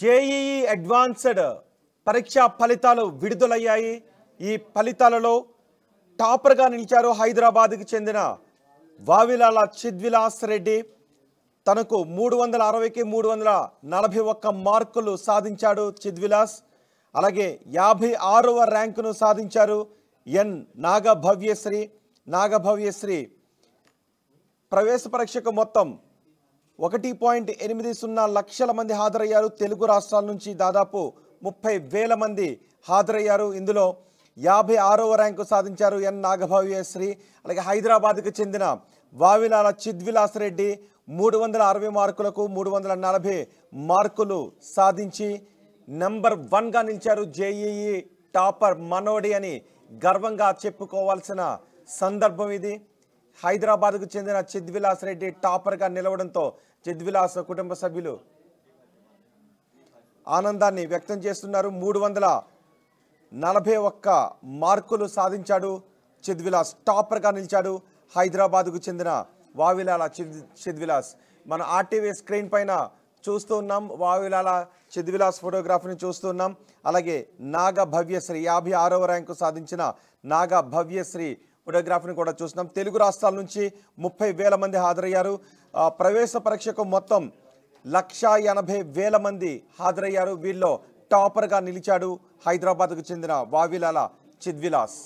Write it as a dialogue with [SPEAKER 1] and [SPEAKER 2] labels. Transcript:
[SPEAKER 1] JEE advanced పరీక్షా ఫలితాలు విడుదలయ్యాయి ఈ ఫలితాలలో టాపర్గా నిలిచారు హైదరాబాద్కి చెందిన వావిలాల చిద్విలాస్ రెడ్డి తనకు మూడు వందల అరవైకి మూడు వందల నలభై ఒక్క మార్కులు సాధించాడు చిద్విలాస్ అలాగే యాభై ఆరవ ర్యాంకును సాధించారు ఎన్ నాగభవ్యశ్రీ నాగభవ్యశ్రీ ప్రవేశ పరీక్షకు మొత్తం ఒకటి పాయింట్ ఎనిమిది సున్నా లక్షల మంది హాజరయ్యారు తెలుగు రాష్ట్రాల నుంచి దాదాపు ముప్పై వేల మంది హాజరయ్యారు ఇందులో యాభై ఆరవ ర్యాంకు సాధించారు ఎన్ శ్రీ అలాగే హైదరాబాద్కు చెందిన వావిలాల చిద్విలాస్ రెడ్డి మూడు వందల అరవై మార్కులకు మూడు వందల నలభై మార్కులు సాధించి నెంబర్ వన్గా నిలిచారు జేఈఈ టాపర్ మనోడి అని గర్వంగా చెప్పుకోవాల్సిన సందర్భం ఇది హైదరాబాద్కు చెందిన చిద్విలాస్ రెడ్డి టాపర్గా నిలవడంతో చిద్విలాస్ కుటుంబ సభ్యులు ఆనందాన్ని వ్యక్తం చేస్తున్నారు మూడు వందల నలభై ఒక్క మార్కులు సాధించాడు చిద్విలాస్ టాపర్గా నిలిచాడు హైదరాబాద్కు చెందిన వావిలాల చిద్విలాస్ మన ఆర్టీవీ స్క్రీన్ పైన చూస్తూ ఉన్నాం వావిలాల చిద్విలాస్ ఫోటోగ్రఫీని చూస్తున్నాం అలాగే నాగభవ్యశ్రీ భవ్యశ్రీ యాభై ఆరవ ర్యాంకు సాధించిన నాగభవ్యశ్రీ భవ్యశ్రీ ఫోటోగ్రాఫ్ని కూడా చూసినాం తెలుగు రాష్ట్రాల నుంచి ముప్పై వేల మంది హాజరయ్యారు ప్రవేశ పరీక్షకు మొత్తం లక్ష ఎనభై వేల మంది హాజరయ్యారు వీళ్ళలో టాపర్గా నిలిచాడు హైదరాబాద్కు చెందిన వావిలాల చిద్విలాస్